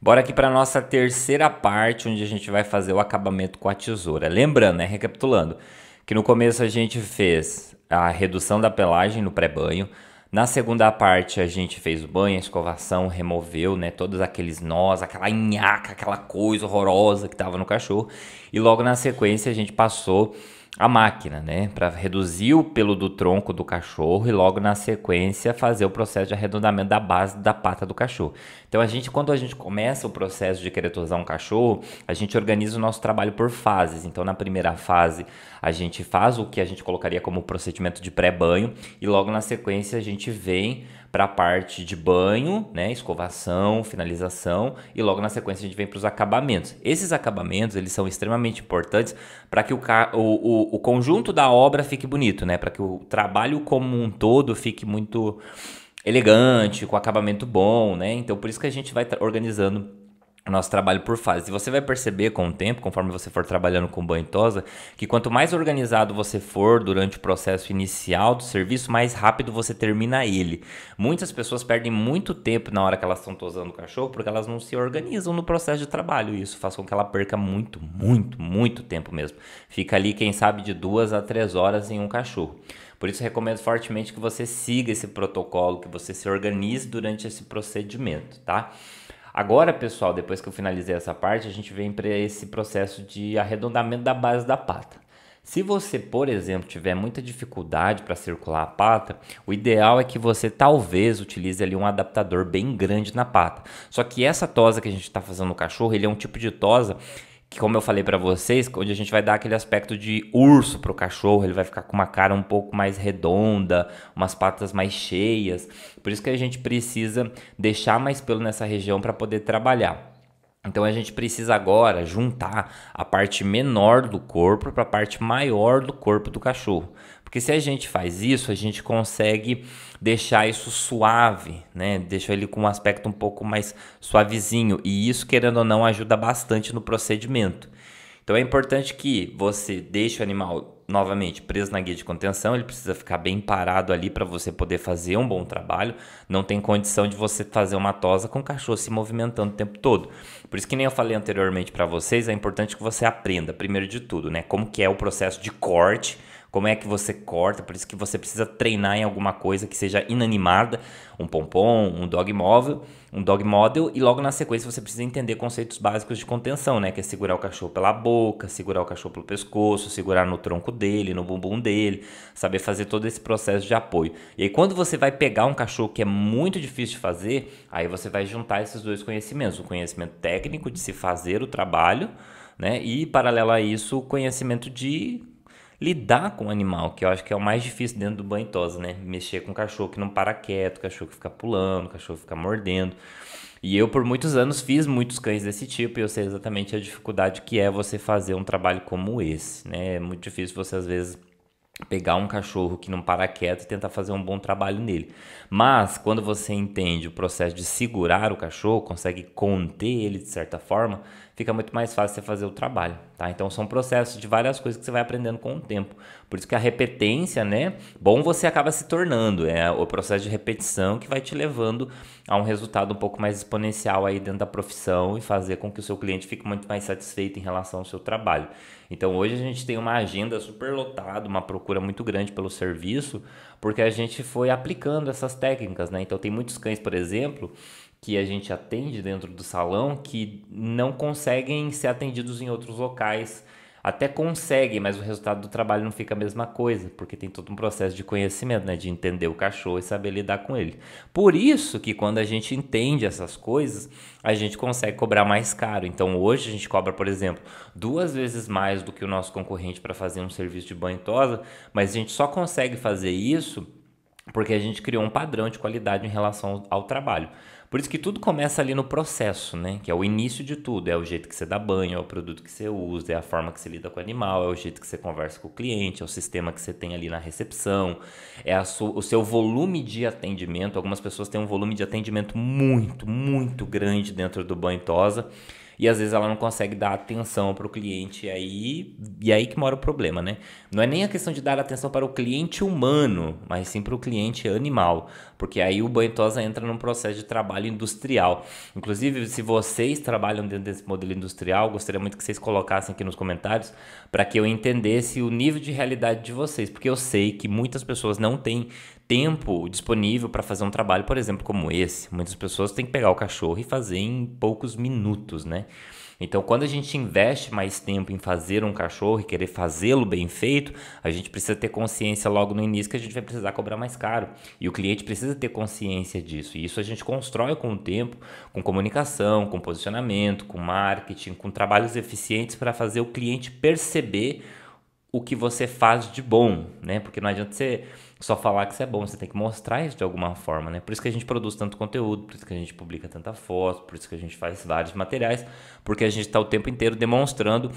Bora aqui para nossa terceira parte, onde a gente vai fazer o acabamento com a tesoura. Lembrando, né, recapitulando, que no começo a gente fez a redução da pelagem no pré-banho. Na segunda parte a gente fez o banho, a escovação, removeu, né, todos aqueles nós, aquela nhaca, aquela coisa horrorosa que tava no cachorro. E logo na sequência a gente passou a máquina, né? Para reduzir o pelo do tronco do cachorro e logo na sequência fazer o processo de arredondamento da base da pata do cachorro. Então a gente, quando a gente começa o processo de querer tosar um cachorro, a gente organiza o nosso trabalho por fases. Então na primeira fase a gente faz o que a gente colocaria como procedimento de pré-banho e logo na sequência a gente vem para a parte de banho, né, escovação, finalização e logo na sequência a gente vem para os acabamentos. Esses acabamentos eles são extremamente importantes para que o, o, o, conjunto da obra fique bonito, né, para que o trabalho como um todo fique muito elegante, com acabamento bom, né. Então por isso que a gente vai organizando o nosso trabalho por fases. E você vai perceber com o tempo, conforme você for trabalhando com banho e tosa, que quanto mais organizado você for durante o processo inicial do serviço, mais rápido você termina ele. Muitas pessoas perdem muito tempo na hora que elas estão tosando o cachorro porque elas não se organizam no processo de trabalho. E isso faz com que ela perca muito, muito, muito tempo mesmo. Fica ali, quem sabe, de duas a três horas em um cachorro. Por isso, recomendo fortemente que você siga esse protocolo, que você se organize durante esse procedimento, tá? Agora, pessoal, depois que eu finalizei essa parte, a gente vem para esse processo de arredondamento da base da pata. Se você, por exemplo, tiver muita dificuldade para circular a pata, o ideal é que você talvez utilize ali um adaptador bem grande na pata. Só que essa tosa que a gente está fazendo no cachorro, ele é um tipo de tosa que como eu falei para vocês, onde a gente vai dar aquele aspecto de urso pro cachorro, ele vai ficar com uma cara um pouco mais redonda, umas patas mais cheias. Por isso que a gente precisa deixar mais pelo nessa região para poder trabalhar. Então a gente precisa agora juntar a parte menor do corpo para a parte maior do corpo do cachorro. Porque se a gente faz isso, a gente consegue deixar isso suave, né? Deixa ele com um aspecto um pouco mais suavezinho. E isso, querendo ou não, ajuda bastante no procedimento. Então é importante que você deixe o animal novamente preso na guia de contenção, ele precisa ficar bem parado ali para você poder fazer um bom trabalho. Não tem condição de você fazer uma tosa com o cachorro se movimentando o tempo todo. Por isso que nem eu falei anteriormente para vocês, é importante que você aprenda, primeiro de tudo, né, como que é o processo de corte como é que você corta, por isso que você precisa treinar em alguma coisa que seja inanimada, um pompom, um dog móvel, um dog model, e logo na sequência você precisa entender conceitos básicos de contenção, né? Que é segurar o cachorro pela boca, segurar o cachorro pelo pescoço, segurar no tronco dele, no bumbum dele, saber fazer todo esse processo de apoio. E aí quando você vai pegar um cachorro que é muito difícil de fazer, aí você vai juntar esses dois conhecimentos, o conhecimento técnico de se fazer o trabalho, né? E paralelo a isso, o conhecimento de lidar com o animal, que eu acho que é o mais difícil dentro do banho tosa, né? Mexer com cachorro que não para quieto, cachorro que fica pulando, cachorro que fica mordendo. E eu, por muitos anos, fiz muitos cães desse tipo e eu sei exatamente a dificuldade que é você fazer um trabalho como esse, né? É muito difícil você, às vezes, pegar um cachorro que não para quieto e tentar fazer um bom trabalho nele. Mas quando você entende o processo de segurar o cachorro, consegue conter ele de certa forma, fica muito mais fácil você fazer o trabalho, tá? Então são processos de várias coisas que você vai aprendendo com o tempo. Por isso que a repetência, né? Bom você acaba se tornando, é o processo de repetição que vai te levando a um resultado um pouco mais exponencial aí dentro da profissão e fazer com que o seu cliente fique muito mais satisfeito em relação ao seu trabalho. Então hoje a gente tem uma agenda super lotada, uma procura muito grande pelo serviço, porque a gente foi aplicando essas técnicas, né? Então tem muitos cães, por exemplo, que a gente atende dentro do salão que não conseguem ser atendidos em outros locais. Até conseguem, mas o resultado do trabalho não fica a mesma coisa, porque tem todo um processo de conhecimento, né? De entender o cachorro e saber lidar com ele. Por isso que quando a gente entende essas coisas, a gente consegue cobrar mais caro. Então hoje a gente cobra, por exemplo, duas vezes mais do que o nosso concorrente para fazer um serviço de banho tosa, mas a gente só consegue fazer isso porque a gente criou um padrão de qualidade em relação ao trabalho. Por isso que tudo começa ali no processo, né? Que é o início de tudo, é o jeito que você dá banho, é o produto que você usa, é a forma que você lida com o animal, é o jeito que você conversa com o cliente, é o sistema que você tem ali na recepção, é a o seu volume de atendimento. Algumas pessoas têm um volume de atendimento muito, muito grande dentro do banho tosa e às vezes ela não consegue dar atenção para o cliente. E aí, e aí que mora o problema, né? Não é nem a questão de dar atenção para o cliente humano, mas sim para o cliente animal, porque aí o Banitosa entra num processo de trabalho industrial. Inclusive, se vocês trabalham dentro desse modelo industrial, gostaria muito que vocês colocassem aqui nos comentários para que eu entendesse o nível de realidade de vocês, porque eu sei que muitas pessoas não têm tempo disponível para fazer um trabalho, por exemplo, como esse. Muitas pessoas têm que pegar o cachorro e fazer em poucos minutos, né? Então, quando a gente investe mais tempo em fazer um cachorro e querer fazê-lo bem feito, a gente precisa ter consciência logo no início que a gente vai precisar cobrar mais caro. E o cliente precisa ter consciência disso. E isso a gente constrói com o tempo, com comunicação, com posicionamento, com marketing, com trabalhos eficientes para fazer o cliente perceber o que você faz de bom, né? Porque não adianta você só falar que você é bom, você tem que mostrar isso de alguma forma, né? Por isso que a gente produz tanto conteúdo, por isso que a gente publica tanta foto, por isso que a gente faz vários materiais, porque a gente está o tempo inteiro demonstrando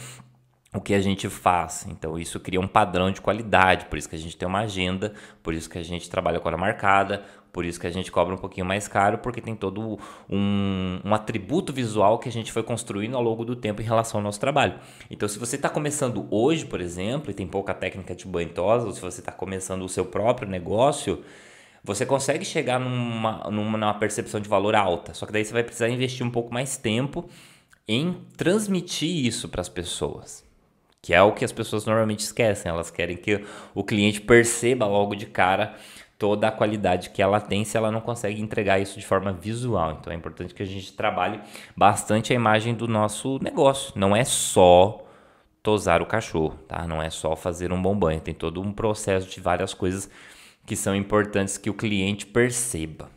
o que a gente faz. Então isso cria um padrão de qualidade, por isso que a gente tem uma agenda, por isso que a gente trabalha com hora marcada, por isso que a gente cobra um pouquinho mais caro, porque tem todo um, um atributo visual que a gente foi construindo ao longo do tempo em relação ao nosso trabalho. Então, se você está começando hoje, por exemplo, e tem pouca técnica de banhosa, ou se você está começando o seu próprio negócio, você consegue chegar numa, numa percepção de valor alta, só que daí você vai precisar investir um pouco mais tempo em transmitir isso para as pessoas. Que é o que as pessoas normalmente esquecem, elas querem que o cliente perceba logo de cara toda a qualidade que ela tem se ela não consegue entregar isso de forma visual. Então é importante que a gente trabalhe bastante a imagem do nosso negócio. Não é só tosar o cachorro, tá? Não é só fazer um bom banho, tem todo um processo de várias coisas que são importantes que o cliente perceba.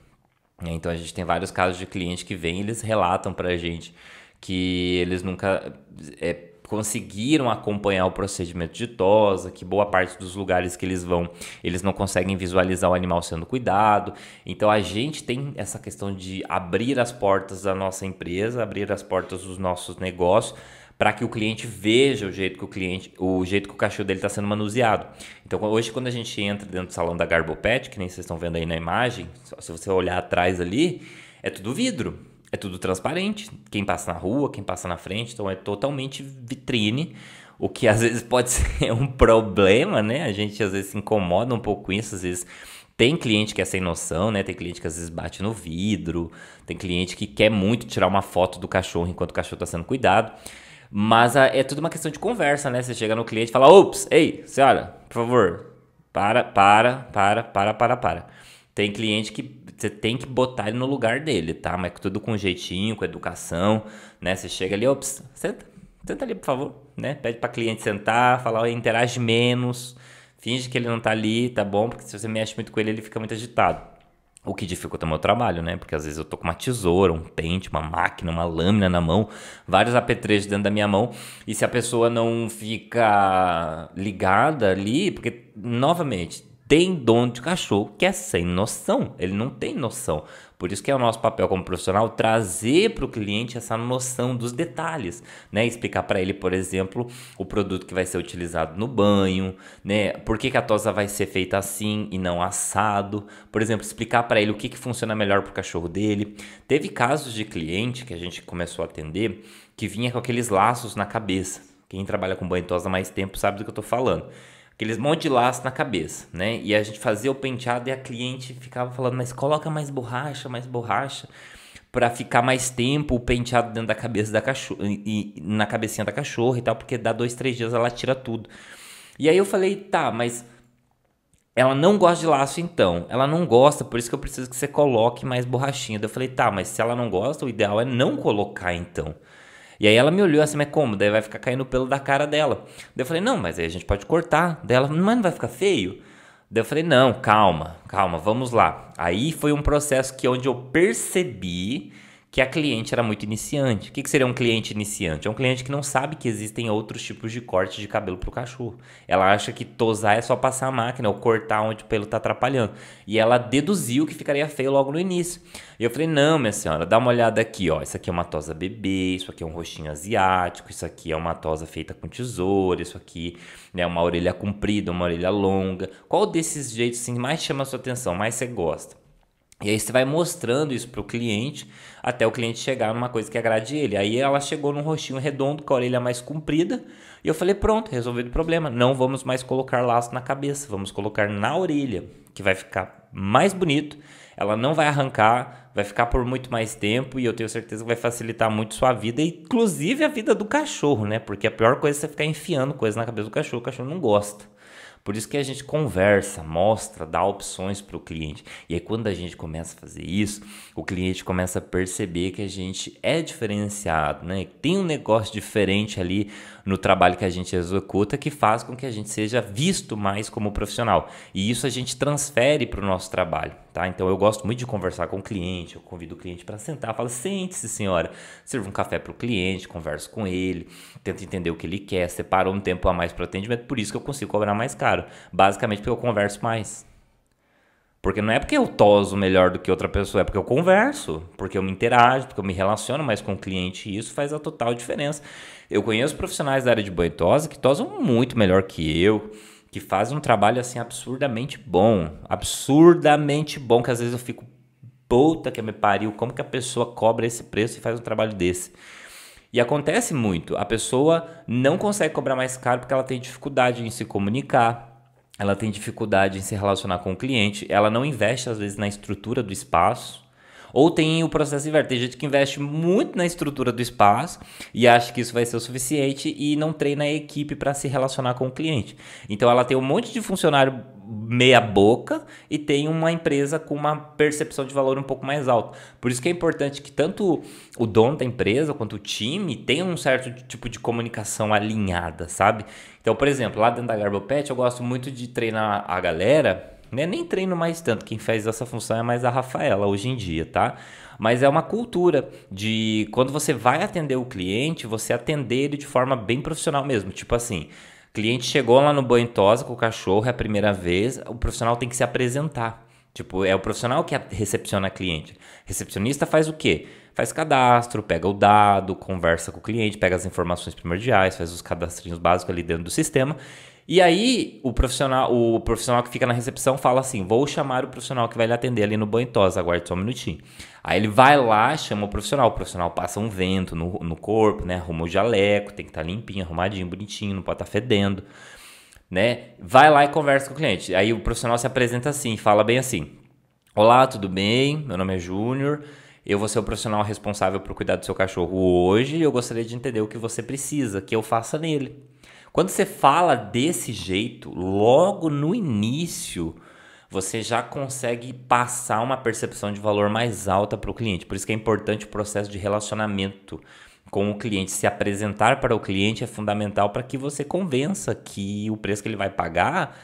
Então a gente tem vários casos de cliente que vem, eles relatam para a gente que eles nunca é, conseguiram acompanhar o procedimento de tosa, que boa parte dos lugares que eles vão, eles não conseguem visualizar o animal sendo cuidado. Então a gente tem essa questão de abrir as portas da nossa empresa, abrir as portas dos nossos negócios para que o cliente veja o jeito que o cliente, o jeito que o cachorro dele está sendo manuseado. Então hoje quando a gente entra dentro do salão da Garbopet, que nem vocês estão vendo aí na imagem, se você olhar atrás ali, é tudo vidro é tudo transparente. Quem passa na rua, quem passa na frente, então é totalmente vitrine. O que às vezes pode ser um problema, né? A gente às vezes se incomoda um pouco com isso, às vezes tem cliente que é sem noção, né? Tem cliente que às vezes bate no vidro, tem cliente que quer muito tirar uma foto do cachorro enquanto o cachorro está sendo cuidado. Mas ah, é tudo uma questão de conversa, né? Você chega no cliente e fala: "Ops, ei, senhora, por favor, para, para, para, para, para, para". Tem cliente que você tem que botar ele no lugar dele, tá? Mas tudo com jeitinho, com educação, né? Você chega ali, ops, senta, senta ali, por favor, né? Pede para cliente sentar, falar, interage menos, finge que ele não tá ali, tá bom? Porque se você mexe muito com ele, ele fica muito agitado. O que dificulta o meu trabalho, né? Porque às vezes eu tô com uma tesoura, um pente, uma máquina, uma lâmina na mão, vários apetrechos dentro da minha mão, e se a pessoa não fica ligada ali, porque novamente tem dono de cachorro que é sem noção, ele não tem noção. Por isso que é o nosso papel como profissional trazer para o cliente essa noção dos detalhes, né? Explicar para ele, por exemplo, o produto que vai ser utilizado no banho, né? Por que, que a tosa vai ser feita assim e não assado? Por exemplo, explicar para ele o que, que funciona melhor para o cachorro dele. Teve casos de cliente que a gente começou a atender que vinha com aqueles laços na cabeça. Quem trabalha com banho e tosa mais tempo sabe do que eu estou falando aqueles monte de laço na cabeça, né? E a gente fazia o penteado e a cliente ficava falando, mas coloca mais borracha, mais borracha, para ficar mais tempo o penteado dentro da cabeça da cachorra, e, e, na cabecinha da cachorra e tal, porque dá dois, três dias ela tira tudo. E aí eu falei, tá, mas ela não gosta de laço então, ela não gosta, por isso que eu preciso que você coloque mais borrachinha. Daí eu falei, tá, mas se ela não gosta, o ideal é não colocar então. E aí ela me olhou assim, mas como? Daí vai ficar caindo o pelo da cara dela. Daí eu falei, não, mas aí a gente pode cortar. Daí ela, mas não vai ficar feio? Daí eu falei, não, calma, calma, vamos lá. Aí foi um processo que onde eu percebi que a cliente era muito iniciante. O que, que seria um cliente iniciante? É um cliente que não sabe que existem outros tipos de corte de cabelo para o cachorro. Ela acha que tosar é só passar a máquina ou cortar onde o pelo está atrapalhando. E ela deduziu que ficaria feio logo no início. E eu falei, não, minha senhora, dá uma olhada aqui, ó. Isso aqui é uma tosa bebê, isso aqui é um rostinho asiático, isso aqui é uma tosa feita com tesoura, isso aqui é né, uma orelha comprida, uma orelha longa. Qual desses jeitos assim, mais chama a sua atenção, mais você gosta? E aí você vai mostrando isso para o cliente até o cliente chegar numa coisa que agrade ele. Aí ela chegou num rostinho redondo com a orelha mais comprida e eu falei: pronto, resolvido o problema. Não vamos mais colocar laço na cabeça, vamos colocar na orelha, que vai ficar mais bonito. Ela não vai arrancar, vai ficar por muito mais tempo e eu tenho certeza que vai facilitar muito sua vida, inclusive a vida do cachorro, né? Porque a pior coisa é você ficar enfiando coisa na cabeça do cachorro, o cachorro não gosta. Por isso que a gente conversa, mostra, dá opções para o cliente. E aí, quando a gente começa a fazer isso, o cliente começa a perceber que a gente é diferenciado, né? Tem um negócio diferente ali no trabalho que a gente executa que faz com que a gente seja visto mais como profissional. E isso a gente transfere para o nosso trabalho. Tá? Então eu gosto muito de conversar com o cliente, eu convido o cliente para sentar, falo: "Sente-se, senhora". Sirvo um café para o cliente, converso com ele, tento entender o que ele quer, separa um tempo a mais para o atendimento, por isso que eu consigo cobrar mais caro, basicamente porque eu converso mais. Porque não é porque eu toso melhor do que outra pessoa, é porque eu converso, porque eu me interajo, porque eu me relaciono mais com o cliente e isso faz a total diferença. Eu conheço profissionais da área de banho tosa que tosam muito melhor que eu, que faz um trabalho assim absurdamente bom, absurdamente bom, que às vezes eu fico puta que me pariu, como que a pessoa cobra esse preço e faz um trabalho desse? E acontece muito, a pessoa não consegue cobrar mais caro porque ela tem dificuldade em se comunicar, ela tem dificuldade em se relacionar com o cliente, ela não investe às vezes na estrutura do espaço, ou tem o processo inverso. Tem gente que investe muito na estrutura do espaço e acha que isso vai ser o suficiente e não treina a equipe para se relacionar com o cliente. Então ela tem um monte de funcionário meia boca e tem uma empresa com uma percepção de valor um pouco mais alta. Por isso que é importante que tanto o dono da empresa quanto o time tenham um certo tipo de comunicação alinhada, sabe? Então, por exemplo, lá dentro da Pet eu gosto muito de treinar a galera né? Nem treino mais tanto, quem faz essa função é mais a Rafaela hoje em dia, tá? Mas é uma cultura de quando você vai atender o cliente, você atender ele de forma bem profissional mesmo. Tipo assim, cliente chegou lá no banho tosa com o cachorro, é a primeira vez, o profissional tem que se apresentar. Tipo, é o profissional que recepciona cliente. Recepcionista faz o quê? Faz cadastro, pega o dado, conversa com o cliente, pega as informações primordiais, faz os cadastrinhos básicos ali dentro do sistema e aí o profissional, o profissional que fica na recepção fala assim: vou chamar o profissional que vai lhe atender ali no banho tosa, aguarde só um minutinho. Aí ele vai lá, chama o profissional, o profissional passa um vento no, no corpo, né? Arruma o jaleco, tem que estar tá limpinho, arrumadinho, bonitinho, não pode estar tá fedendo. Né? Vai lá e conversa com o cliente. Aí o profissional se apresenta assim, fala bem assim: Olá, tudo bem? Meu nome é Júnior. Eu vou ser o profissional responsável por cuidar do seu cachorro hoje e eu gostaria de entender o que você precisa que eu faça nele. Quando você fala desse jeito, logo no início, você já consegue passar uma percepção de valor mais alta para o cliente. Por isso que é importante o processo de relacionamento com o cliente. Se apresentar para o cliente é fundamental para que você convença que o preço que ele vai pagar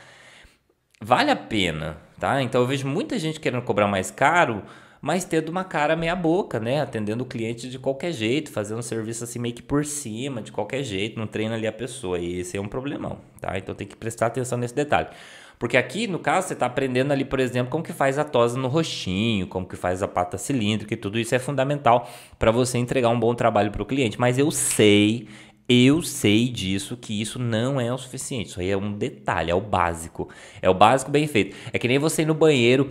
vale a pena, tá? Então eu vejo muita gente querendo cobrar mais caro mas tendo uma cara meia boca, né? Atendendo o cliente de qualquer jeito, fazendo serviço assim meio que por cima, de qualquer jeito, não treina ali a pessoa. E esse é um problemão, tá? Então tem que prestar atenção nesse detalhe. Porque aqui, no caso, você está aprendendo ali, por exemplo, como que faz a tosa no roxinho, como que faz a pata cilíndrica e tudo isso é fundamental para você entregar um bom trabalho para o cliente. Mas eu sei eu sei disso que isso não é o suficiente. Isso aí é um detalhe, é o básico. É o básico bem feito. É que nem você ir no banheiro,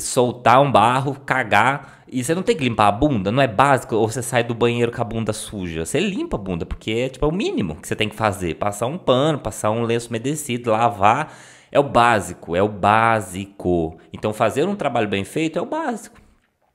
soltar um barro, cagar. E você não tem que limpar a bunda, não é básico? Ou você sai do banheiro com a bunda suja? Você limpa a bunda, porque é, tipo, é o mínimo que você tem que fazer. Passar um pano, passar um lenço umedecido, lavar. É o básico, é o básico. Então fazer um trabalho bem feito é o básico.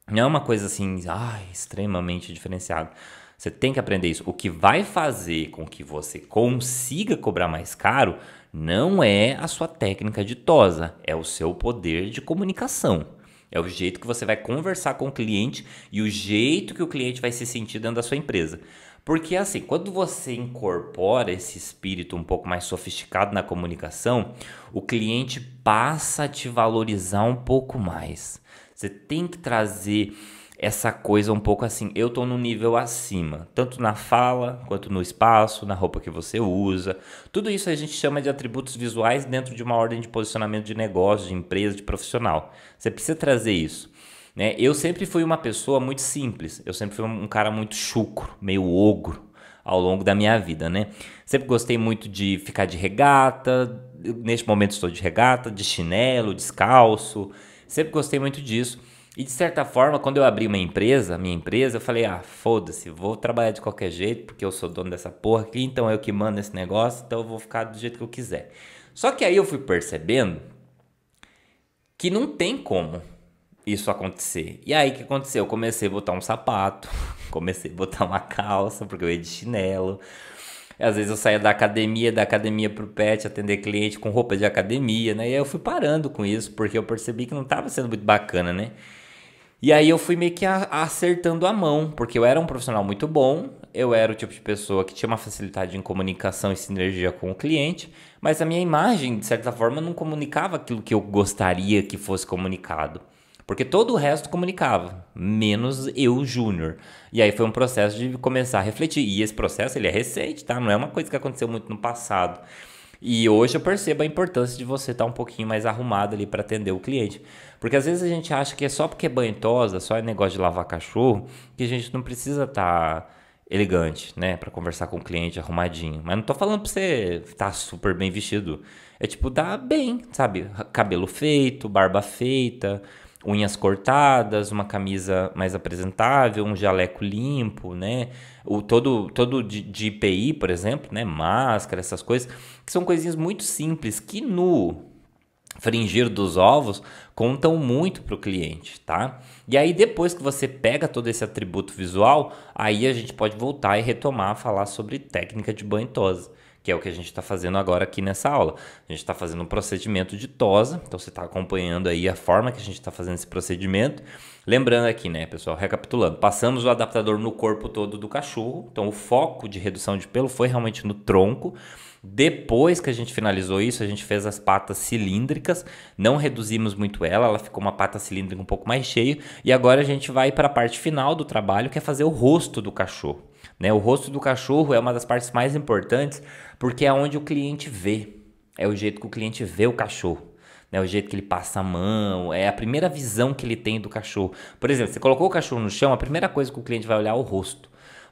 Não é uma coisa assim, ai, extremamente diferenciada. Você tem que aprender isso. O que vai fazer com que você consiga cobrar mais caro não é a sua técnica ditosa, é o seu poder de comunicação. É o jeito que você vai conversar com o cliente e o jeito que o cliente vai se sentir dentro da sua empresa. Porque assim, quando você incorpora esse espírito um pouco mais sofisticado na comunicação, o cliente passa a te valorizar um pouco mais. Você tem que trazer essa coisa um pouco assim, eu tô num nível acima, tanto na fala, quanto no espaço, na roupa que você usa. Tudo isso a gente chama de atributos visuais dentro de uma ordem de posicionamento de negócio, de empresa, de profissional. Você precisa trazer isso. Né? Eu sempre fui uma pessoa muito simples, eu sempre fui um cara muito chucro, meio ogro ao longo da minha vida, né? Sempre gostei muito de ficar de regata, neste momento estou de regata, de chinelo, descalço, sempre gostei muito disso. E de certa forma, quando eu abri uma empresa, minha empresa, eu falei: ah, foda-se, vou trabalhar de qualquer jeito, porque eu sou dono dessa porra aqui, então é eu que mando esse negócio, então eu vou ficar do jeito que eu quiser. Só que aí eu fui percebendo que não tem como isso acontecer. E aí o que aconteceu? Eu comecei a botar um sapato, comecei a botar uma calça, porque eu ia de chinelo. Às vezes eu saía da academia, da academia pro pet, atender cliente com roupa de academia, né? E aí eu fui parando com isso, porque eu percebi que não estava sendo muito bacana, né? E aí eu fui meio que a, acertando a mão, porque eu era um profissional muito bom, eu era o tipo de pessoa que tinha uma facilidade em comunicação e sinergia com o cliente, mas a minha imagem, de certa forma, não comunicava aquilo que eu gostaria que fosse comunicado. Porque todo o resto comunicava, menos eu júnior. E aí foi um processo de começar a refletir. E esse processo ele é recente, tá? Não é uma coisa que aconteceu muito no passado. E hoje eu percebo a importância de você estar tá um pouquinho mais arrumado ali para atender o cliente. Porque às vezes a gente acha que é só porque é banhosa, só é negócio de lavar cachorro, que a gente não precisa estar tá elegante, né, para conversar com o cliente arrumadinho. Mas não tô falando para você estar tá super bem vestido. É tipo, dá bem, sabe? Cabelo feito, barba feita, unhas cortadas, uma camisa mais apresentável, um jaleco limpo, né? O todo todo de, de IPI, por exemplo, né? Máscara, essas coisas, que são coisinhas muito simples que no fringir dos ovos contam muito para o cliente, tá? E aí depois que você pega todo esse atributo visual, aí a gente pode voltar e retomar a falar sobre técnica de banho tosa que é o que a gente está fazendo agora aqui nessa aula. A gente está fazendo um procedimento de tosa, então você está acompanhando aí a forma que a gente está fazendo esse procedimento. Lembrando aqui, né, pessoal, recapitulando, passamos o adaptador no corpo todo do cachorro, então o foco de redução de pelo foi realmente no tronco. Depois que a gente finalizou isso, a gente fez as patas cilíndricas, não reduzimos muito ela, ela ficou uma pata cilíndrica um pouco mais cheia, e agora a gente vai para a parte final do trabalho, que é fazer o rosto do cachorro. Né? O rosto do cachorro é uma das partes mais importantes porque é onde o cliente vê, é o jeito que o cliente vê o cachorro. Né, o jeito que ele passa a mão, é a primeira visão que ele tem do cachorro. Por exemplo, você colocou o cachorro no chão, a primeira coisa que o cliente vai olhar é o rosto.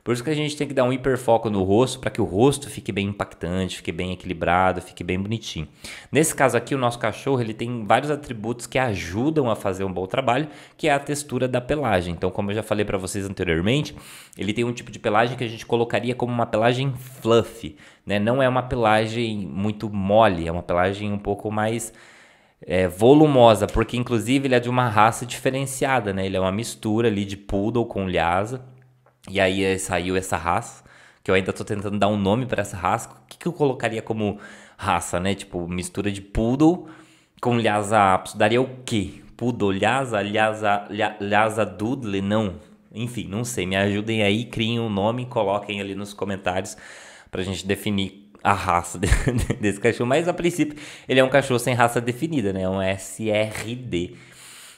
Por isso que a gente tem que dar um hiperfoco no rosto para que o rosto fique bem impactante, fique bem equilibrado, fique bem bonitinho. Nesse caso aqui, o nosso cachorro ele tem vários atributos que ajudam a fazer um bom trabalho, que é a textura da pelagem. Então, como eu já falei para vocês anteriormente, ele tem um tipo de pelagem que a gente colocaria como uma pelagem fluff, né? Não é uma pelagem muito mole, é uma pelagem um pouco mais é, volumosa, porque inclusive ele é de uma raça diferenciada, né? Ele é uma mistura ali de poodle com lhasa. E aí eh, saiu essa raça, que eu ainda tô tentando dar um nome para essa raça. O que, que eu colocaria como raça, né? Tipo, mistura de poodle com Lhasa Apso. Daria o quê? Poodle, Lhasa, Lhasa, Lhasa Doodle? Não. Enfim, não sei. Me ajudem aí, criem um nome, coloquem ali nos comentários pra gente definir a raça desse cachorro. Mas a princípio, ele é um cachorro sem raça definida, né? É um SRD.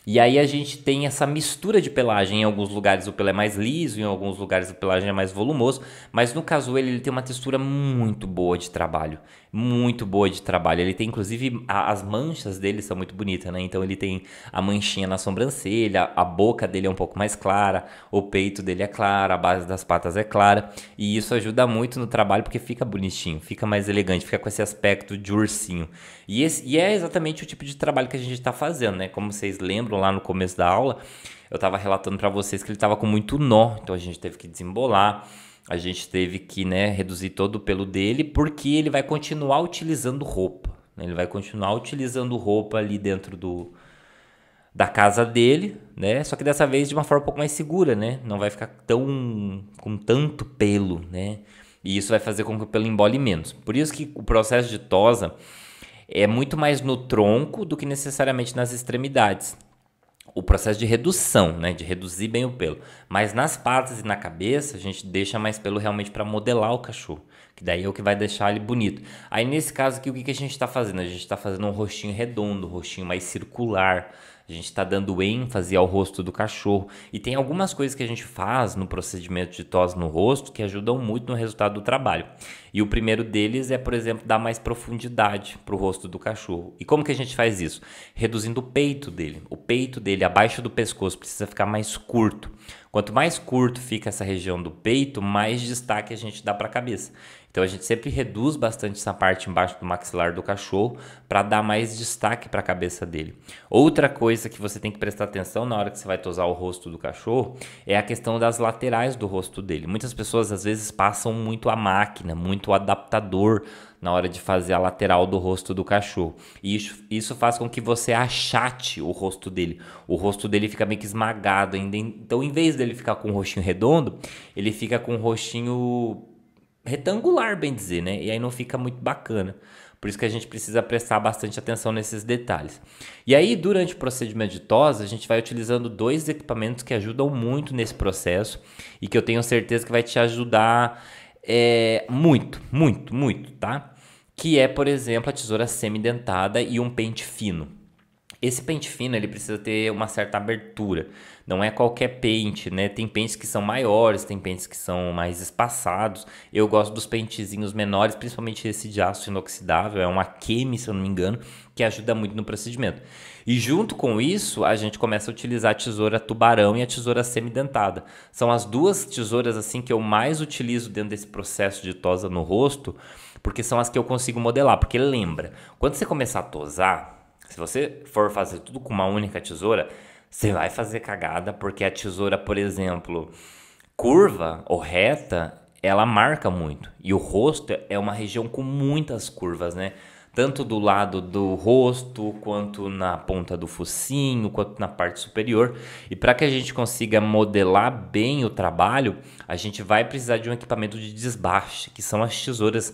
E aí a gente tem essa mistura de pelagem. Em alguns lugares o pelo é mais liso, em alguns lugares a pelagem é mais volumoso, mas no caso ele tem uma textura muito boa de trabalho muito boa de trabalho. Ele tem, inclusive, a, as manchas dele são muito bonitas, né? Então ele tem a manchinha na sobrancelha, a boca dele é um pouco mais clara, o peito dele é claro, a base das patas é clara. E isso ajuda muito no trabalho porque fica bonitinho, fica mais elegante, fica com esse aspecto de ursinho. E, esse, e é exatamente o tipo de trabalho que a gente está fazendo, né? Como vocês lembram lá no começo da aula, eu estava relatando para vocês que ele estava com muito nó, então a gente teve que desembolar a gente teve que né, reduzir todo o pelo dele, porque ele vai continuar utilizando roupa. Né? Ele vai continuar utilizando roupa ali dentro do, da casa dele, né? Só que dessa vez de uma forma um pouco mais segura, né? Não vai ficar tão com tanto pelo, né? E isso vai fazer com que o pelo embole menos. Por isso que o processo de tosa é muito mais no tronco do que necessariamente nas extremidades o processo de redução, né, de reduzir bem o pelo. Mas nas patas e na cabeça a gente deixa mais pelo realmente para modelar o cachorro, que daí é o que vai deixar ele bonito. Aí nesse caso aqui o que, que a gente está fazendo? A gente está fazendo um rostinho redondo, um rostinho mais circular, a gente está dando ênfase ao rosto do cachorro. E tem algumas coisas que a gente faz no procedimento de tosse no rosto que ajudam muito no resultado do trabalho. E o primeiro deles é, por exemplo, dar mais profundidade para o rosto do cachorro. E como que a gente faz isso? Reduzindo o peito dele. O peito dele, abaixo do pescoço, precisa ficar mais curto. Quanto mais curto fica essa região do peito, mais destaque a gente dá para a cabeça. Então a gente sempre reduz bastante essa parte embaixo do maxilar do cachorro para dar mais destaque para a cabeça dele. Outra coisa que você tem que prestar atenção na hora que você vai tosar o rosto do cachorro é a questão das laterais do rosto dele. Muitas pessoas às vezes passam muito a máquina, muito o adaptador na hora de fazer a lateral do rosto do cachorro. E isso, isso faz com que você achate o rosto dele. O rosto dele fica meio que esmagado. Então, em vez dele ficar com o um rostinho redondo, ele fica com o um rostinho retangular, bem dizer, né? E aí não fica muito bacana. Por isso que a gente precisa prestar bastante atenção nesses detalhes. E aí, durante o procedimento de tosa, a gente vai utilizando dois equipamentos que ajudam muito nesse processo e que eu tenho certeza que vai te ajudar é, muito, muito, muito, tá? Que é, por exemplo, a tesoura semidentada e um pente fino. Esse pente fino ele precisa ter uma certa abertura não é qualquer pente, né? Tem pentes que são maiores, tem pentes que são mais espaçados. Eu gosto dos pentezinhos menores, principalmente esse de aço inoxidável, é um Akemi, se eu não me engano, que ajuda muito no procedimento. E junto com isso, a gente começa a utilizar a tesoura tubarão e a tesoura semidentada. São as duas tesouras assim que eu mais utilizo dentro desse processo de tosa no rosto, porque são as que eu consigo modelar. Porque lembra, quando você começar a tosar, se você for fazer tudo com uma única tesoura, você vai fazer cagada porque a tesoura, por exemplo, curva ou reta, ela marca muito. E o rosto é uma região com muitas curvas, né? Tanto do lado do rosto, quanto na ponta do focinho, quanto na parte superior. E para que a gente consiga modelar bem o trabalho, a gente vai precisar de um equipamento de desbaste, que são as tesouras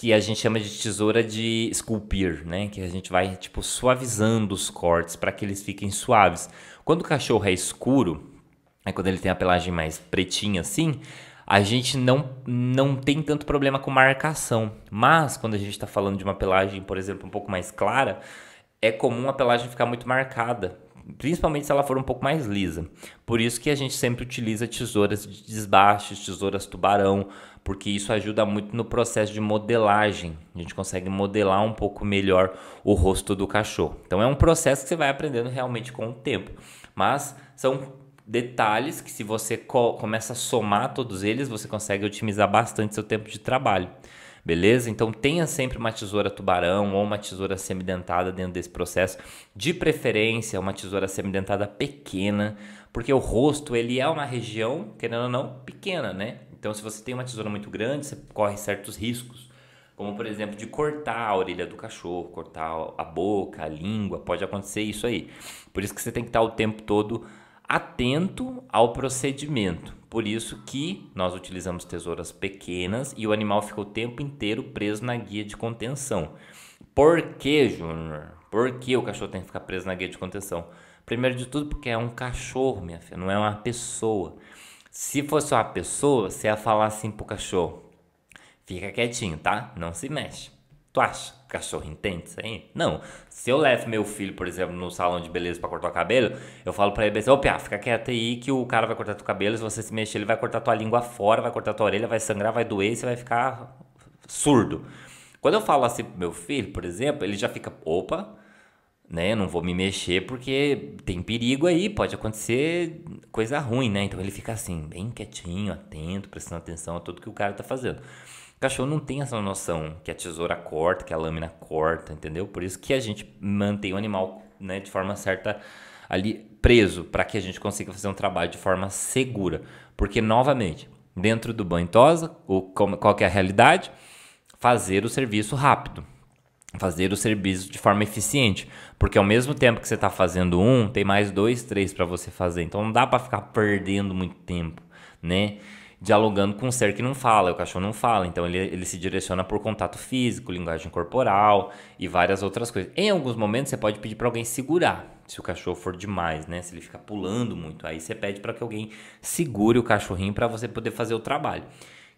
que a gente chama de tesoura de esculpir, né? Que a gente vai tipo suavizando os cortes para que eles fiquem suaves. Quando o cachorro é escuro, é quando ele tem a pelagem mais pretinha assim, a gente não, não tem tanto problema com marcação. Mas quando a gente está falando de uma pelagem, por exemplo, um pouco mais clara, é comum a pelagem ficar muito marcada principalmente se ela for um pouco mais lisa. Por isso que a gente sempre utiliza tesouras de desbaste, tesouras tubarão, porque isso ajuda muito no processo de modelagem. A gente consegue modelar um pouco melhor o rosto do cachorro. Então é um processo que você vai aprendendo realmente com o tempo, mas são detalhes que se você co começa a somar todos eles, você consegue otimizar bastante seu tempo de trabalho beleza? Então tenha sempre uma tesoura tubarão ou uma tesoura semidentada dentro desse processo, de preferência uma tesoura semidentada pequena, porque o rosto ele é uma região, querendo ou não, pequena, né? Então se você tem uma tesoura muito grande, você corre certos riscos. Como, por exemplo, de cortar a orelha do cachorro, cortar a boca, a língua, pode acontecer isso aí. Por isso que você tem que estar o tempo todo atento ao procedimento. Por isso que nós utilizamos tesouras pequenas e o animal ficou o tempo inteiro preso na guia de contenção. Por que, Júnior? Por que o cachorro tem que ficar preso na guia de contenção? Primeiro de tudo, porque é um cachorro, minha filha, não é uma pessoa. Se fosse uma pessoa, você ia falar assim pro cachorro: fica quietinho, tá? Não se mexe. Tu acha que o cachorro entende isso aí? Não. Se eu levo meu filho, por exemplo, no salão de beleza para cortar o cabelo, eu falo para ele assim, ô Pia, fica quieto aí que o cara vai cortar teu cabelo, se você se mexer, ele vai cortar tua língua fora, vai cortar tua orelha, vai sangrar, vai doer, você vai ficar surdo. Quando eu falo assim pro meu filho, por exemplo, ele já fica, opa, né, não vou me mexer porque tem perigo aí, pode acontecer coisa ruim, né? Então ele fica assim, bem quietinho, atento, prestando atenção a tudo que o cara tá fazendo. Cachorro não tem essa noção que a tesoura corta, que a lâmina corta, entendeu? Por isso que a gente mantém o animal né, de forma certa ali preso, para que a gente consiga fazer um trabalho de forma segura. Porque, novamente, dentro do banho tosa, o, qual é a realidade? Fazer o serviço rápido. Fazer o serviço de forma eficiente. Porque ao mesmo tempo que você está fazendo um, tem mais dois, três para você fazer. Então não dá para ficar perdendo muito tempo, né? dialogando com um ser que não fala, o cachorro não fala, então ele, ele se direciona por contato físico, linguagem corporal e várias outras coisas. Em alguns momentos você pode pedir para alguém segurar, se o cachorro for demais, né? Se ele ficar pulando muito, aí você pede para que alguém segure o cachorrinho para você poder fazer o trabalho.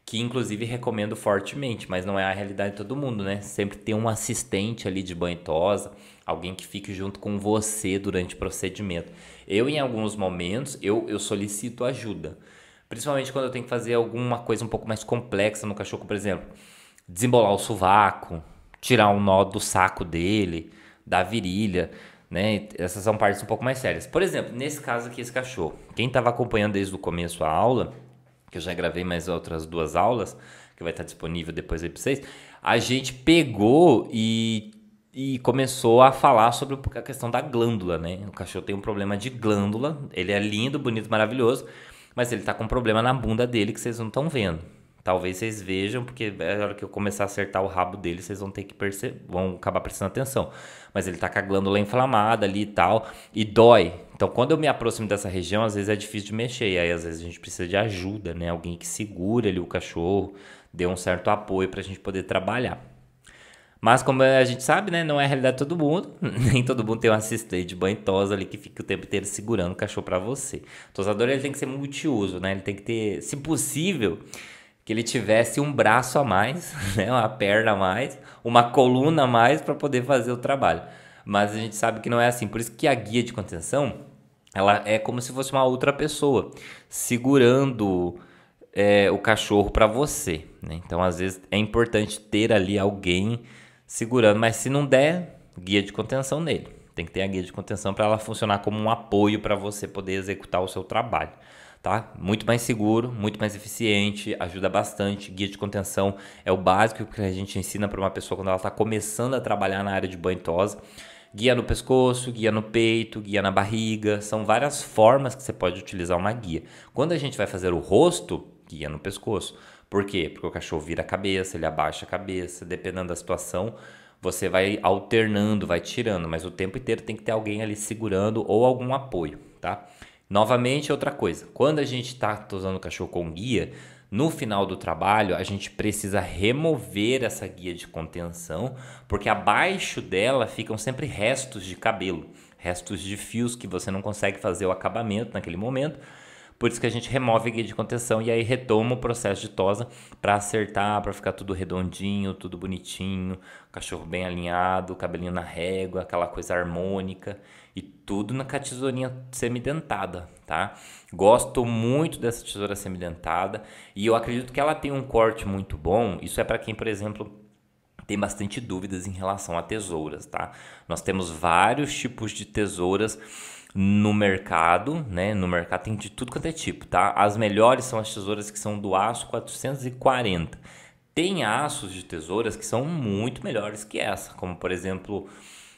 Que inclusive recomendo fortemente, mas não é a realidade de todo mundo, né? Sempre tem um assistente ali de banho tosa, alguém que fique junto com você durante o procedimento. Eu, em alguns momentos, eu, eu solicito ajuda. Principalmente quando eu tenho que fazer alguma coisa um pouco mais complexa no cachorro, por exemplo, desembolar o sovaco, tirar um nó do saco dele, da virilha, né? Essas são partes um pouco mais sérias. Por exemplo, nesse caso aqui, esse cachorro. Quem estava acompanhando desde o começo a aula, que eu já gravei mais outras duas aulas, que vai estar disponível depois aí para vocês, a gente pegou e, e começou a falar sobre a questão da glândula, né? O cachorro tem um problema de glândula, ele é lindo, bonito, maravilhoso, mas ele tá com um problema na bunda dele que vocês não estão vendo. Talvez vocês vejam, porque na é hora que eu começar a acertar o rabo dele, vocês vão ter que perceber, vão acabar prestando atenção. Mas ele tá com a glândula inflamada ali e tal, e dói. Então, quando eu me aproximo dessa região, às vezes é difícil de mexer, e aí às vezes a gente precisa de ajuda, né? Alguém que segura ali o cachorro, dê um certo apoio pra gente poder trabalhar. Mas como a gente sabe, né, não é a realidade de todo mundo. Nem todo mundo tem um assistente de banho tosa ali que fica o tempo inteiro segurando o cachorro para você. O tosador ele tem que ser multiuso, né? Ele tem que ter, se possível, que ele tivesse um braço a mais, né, uma perna a mais, uma coluna a mais para poder fazer o trabalho. Mas a gente sabe que não é assim. Por isso que a guia de contenção, ela é como se fosse uma outra pessoa segurando é, o cachorro para você. Né? Então, às vezes é importante ter ali alguém segurando, mas se não der, guia de contenção nele. Tem que ter a guia de contenção para ela funcionar como um apoio para você poder executar o seu trabalho. Tá? Muito mais seguro, muito mais eficiente, ajuda bastante. Guia de contenção é o básico que a gente ensina para uma pessoa quando ela está começando a trabalhar na área de banho tosa. Guia no pescoço, guia no peito, guia na barriga, são várias formas que você pode utilizar uma guia. Quando a gente vai fazer o rosto, guia no pescoço. Por quê? Porque o cachorro vira a cabeça, ele abaixa a cabeça, dependendo da situação, você vai alternando, vai tirando, mas o tempo inteiro tem que ter alguém ali segurando ou algum apoio, tá? Novamente, outra coisa, quando a gente está usando o cachorro com guia, no final do trabalho a gente precisa remover essa guia de contenção, porque abaixo dela ficam sempre restos de cabelo, restos de fios que você não consegue fazer o acabamento naquele momento, por isso que a gente remove a guia de contenção e aí retoma o processo de tosa para acertar, para ficar tudo redondinho, tudo bonitinho, cachorro bem alinhado, cabelinho na régua, aquela coisa harmônica e tudo na tesourinha semidentada, tá? Gosto muito dessa tesoura semidentada e eu acredito que ela tem um corte muito bom. Isso é para quem, por exemplo, tem bastante dúvidas em relação a tesouras, tá? Nós temos vários tipos de tesouras no mercado, né? No mercado tem de tudo quanto é tipo, tá? As melhores são as tesouras que são do aço 440. Tem aços de tesouras que são muito melhores que essa, como por exemplo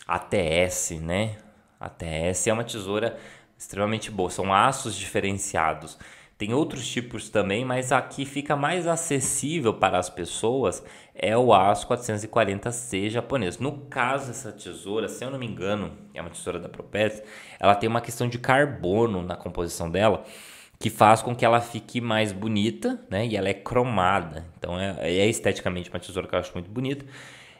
a TS, né? A TS é uma tesoura extremamente boa, são aços diferenciados. Tem outros tipos também, mas a que fica mais acessível para as pessoas é o AS 440C japonês. No caso dessa tesoura, se eu não me engano, é uma tesoura da Propets, ela tem uma questão de carbono na composição dela que faz com que ela fique mais bonita, né? E ela é cromada. Então é, é esteticamente uma tesoura que eu acho muito bonita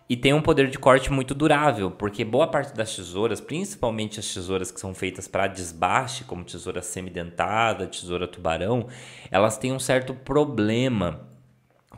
e tem um poder de corte muito durável, porque boa parte das tesouras, principalmente as tesouras que são feitas para desbaste, como tesoura semidentada, tesoura tubarão, elas têm um certo problema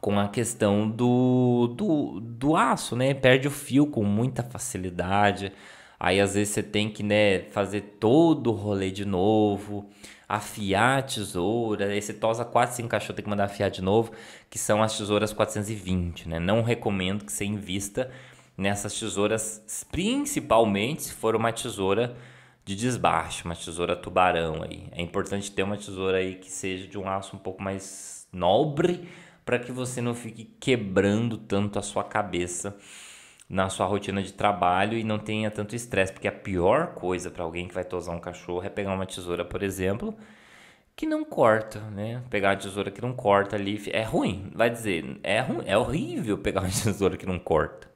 com a questão do, do, do aço, né? Perde o fio com muita facilidade. Aí às vezes você tem que né, fazer todo o rolê de novo afiar a tesoura. Aí você tosa 4, 5 cachorros, tem que mandar afiar de novo, que são as tesouras 420, né? Não recomendo que você invista nessas tesouras, principalmente se for uma tesoura de desbaixo, uma tesoura tubarão aí. É importante ter uma tesoura aí que seja de um aço um pouco mais nobre para que você não fique quebrando tanto a sua cabeça na sua rotina de trabalho e não tenha tanto estresse, porque a pior coisa para alguém que vai tosar um cachorro é pegar uma tesoura, por exemplo, que não corta, né? Pegar a tesoura que não corta ali é ruim, vai dizer, é ruim, é horrível pegar uma tesoura que não corta.